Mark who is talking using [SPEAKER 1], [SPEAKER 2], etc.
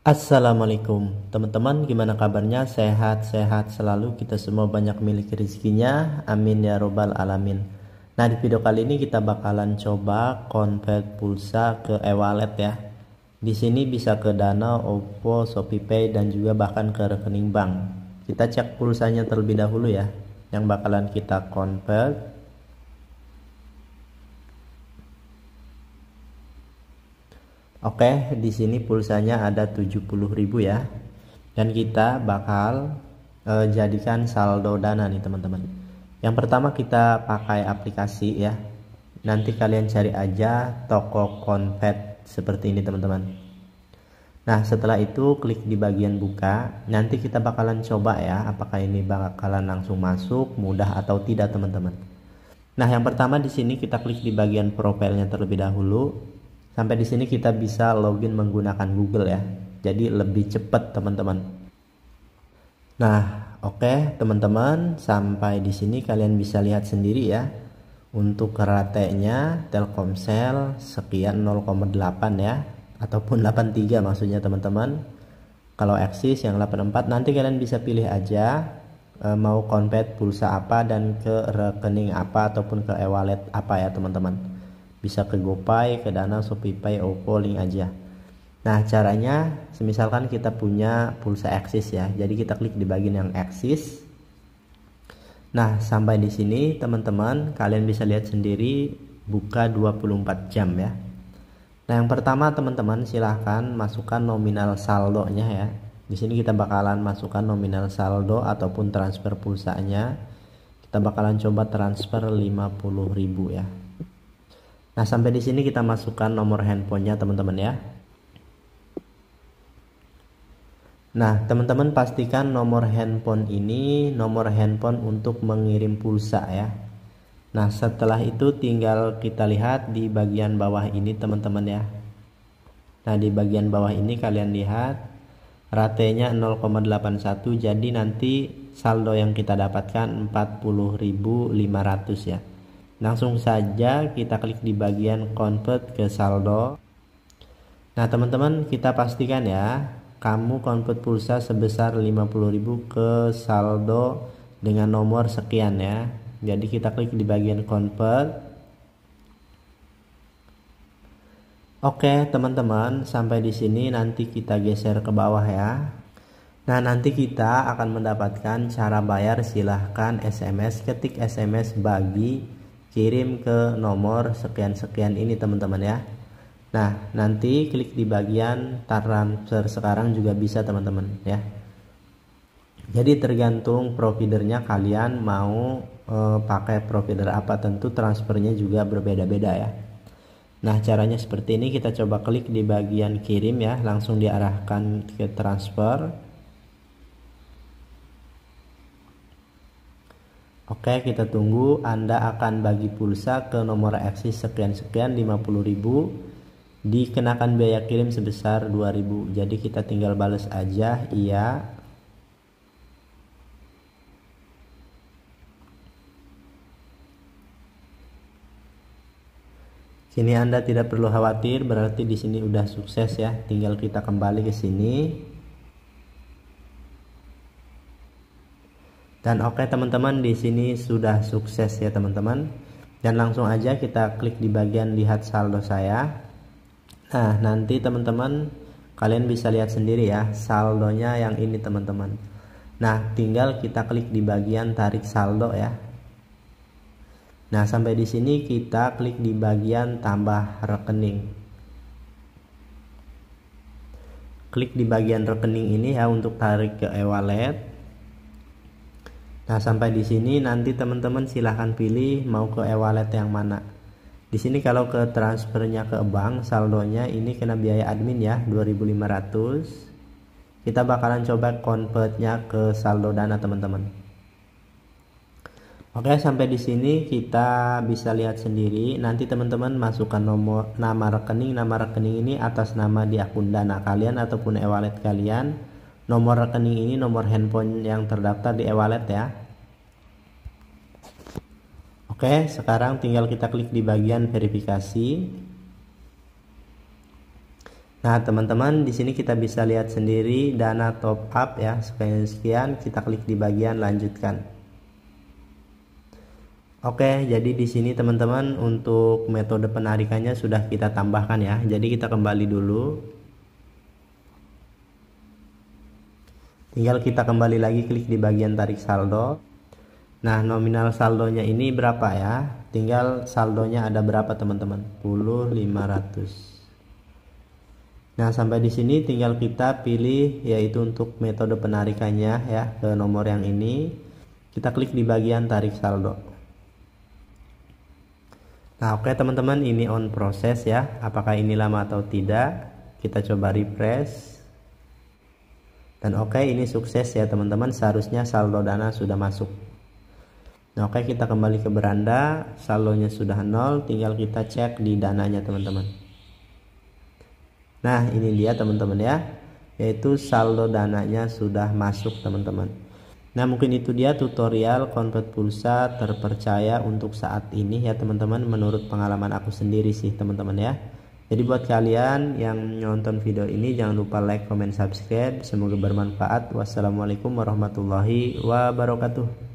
[SPEAKER 1] Assalamualaikum teman-teman gimana kabarnya sehat-sehat selalu kita semua banyak milik rezekinya amin ya robbal alamin nah di video kali ini kita bakalan coba convert pulsa ke e-wallet ya di sini bisa ke Dana, Oppo, ShopeePay dan juga bahkan ke rekening bank kita cek pulsanya terlebih dahulu ya yang bakalan kita convert Oke, di sini pulsanya ada 70.000 ya. Dan kita bakal e, jadikan saldo dana nih, teman-teman. Yang pertama kita pakai aplikasi ya. Nanti kalian cari aja toko Convet seperti ini, teman-teman. Nah, setelah itu klik di bagian buka. Nanti kita bakalan coba ya apakah ini bakalan langsung masuk, mudah atau tidak, teman-teman. Nah, yang pertama di sini kita klik di bagian profilnya terlebih dahulu Sampai di sini kita bisa login menggunakan Google ya. Jadi lebih cepat teman-teman. Nah, oke okay, teman-teman, sampai di sini kalian bisa lihat sendiri ya. Untuk ratenya Telkomsel sekian 0,8 ya ataupun 83 maksudnya teman-teman. Kalau Axis yang 84 nanti kalian bisa pilih aja e, mau konvert pulsa apa dan ke rekening apa ataupun ke e-wallet apa ya teman-teman bisa ke GoPay, ke Dana, ShopeePay, OVO, link aja. Nah, caranya semisalkan kita punya pulsa Axis ya. Jadi kita klik di bagian yang Axis. Nah, sampai di sini teman-teman, kalian bisa lihat sendiri buka 24 jam ya. Nah, yang pertama teman-teman silahkan masukkan nominal saldonya ya. Di sini kita bakalan masukkan nominal saldo ataupun transfer pulsanya. Kita bakalan coba transfer 50.000 ya. Nah, sampai di sini kita masukkan nomor handphonenya teman-teman ya. Nah, teman-teman pastikan nomor handphone ini nomor handphone untuk mengirim pulsa ya. Nah, setelah itu tinggal kita lihat di bagian bawah ini teman-teman ya. Nah, di bagian bawah ini kalian lihat ratenya 0,81 jadi nanti saldo yang kita dapatkan 40.500 ya. Langsung saja kita klik di bagian convert ke saldo. Nah, teman-teman, kita pastikan ya, kamu convert pulsa sebesar 50.000 ke saldo dengan nomor sekian ya. Jadi kita klik di bagian convert. Oke, teman-teman, sampai di sini nanti kita geser ke bawah ya. Nah, nanti kita akan mendapatkan cara bayar silahkan SMS ketik SMS bagi kirim ke nomor sekian-sekian ini teman-teman ya nah nanti klik di bagian transfer sekarang juga bisa teman-teman ya jadi tergantung providernya kalian mau e, pakai provider apa tentu transfernya juga berbeda-beda ya nah caranya seperti ini kita coba klik di bagian kirim ya langsung diarahkan ke transfer Oke, kita tunggu. Anda akan bagi pulsa ke nomor eksis sekian-sekian 50.000 dikenakan biaya kirim sebesar 2.000. Jadi kita tinggal balas aja iya. Sini Anda tidak perlu khawatir, berarti di sini udah sukses ya. Tinggal kita kembali ke sini. Dan oke okay, teman-teman di sini sudah sukses ya teman-teman. Dan langsung aja kita klik di bagian lihat saldo saya. Nah, nanti teman-teman kalian bisa lihat sendiri ya saldonya yang ini teman-teman. Nah, tinggal kita klik di bagian tarik saldo ya. Nah, sampai di sini kita klik di bagian tambah rekening. Klik di bagian rekening ini ya untuk tarik ke e-wallet. Nah, sampai di sini nanti teman-teman silahkan pilih mau ke e-wallet yang mana. Di sini kalau ke transfernya ke bank, saldonya ini kena biaya admin ya, 2500. Kita bakalan coba convertnya ke saldo dana teman-teman. Oke, sampai di sini kita bisa lihat sendiri. Nanti teman-teman masukkan nomor nama rekening. Nama rekening ini atas nama di akun dana kalian ataupun e-wallet kalian nomor rekening ini nomor handphone yang terdaftar di e-wallet ya oke sekarang tinggal kita klik di bagian verifikasi Nah, teman-teman, di sini kita bisa lihat sendiri dana top up ya, sekian sekian kita klik di bagian lanjutkan. Oke, jadi di sini teman-teman untuk metode penarikannya sudah kita tambahkan ya. Jadi kita kembali dulu tinggal kita kembali lagi klik di bagian tarik saldo nah nominal saldonya ini berapa ya tinggal saldonya ada berapa teman-teman 10500 nah sampai di sini tinggal kita pilih yaitu untuk metode penarikannya ya ke nomor yang ini kita klik di bagian tarik saldo nah oke okay, teman-teman ini on proses ya apakah ini lama atau tidak kita coba refresh dan oke okay, ini sukses ya teman-teman seharusnya saldo dana sudah masuk. Nah, oke okay, kita kembali ke beranda, saldonya sudah nol, tinggal kita cek di dananya teman-teman. Nah, ini dia teman-teman ya, yaitu saldo dananya sudah masuk teman-teman. Nah, mungkin itu dia tutorial konvert pulsa terpercaya untuk saat ini ya teman-teman menurut pengalaman aku sendiri sih teman-teman ya. Jadi buat kalian yang nonton video ini jangan lupa like, comment, subscribe. Semoga bermanfaat. Wassalamualaikum warahmatullahi wabarakatuh.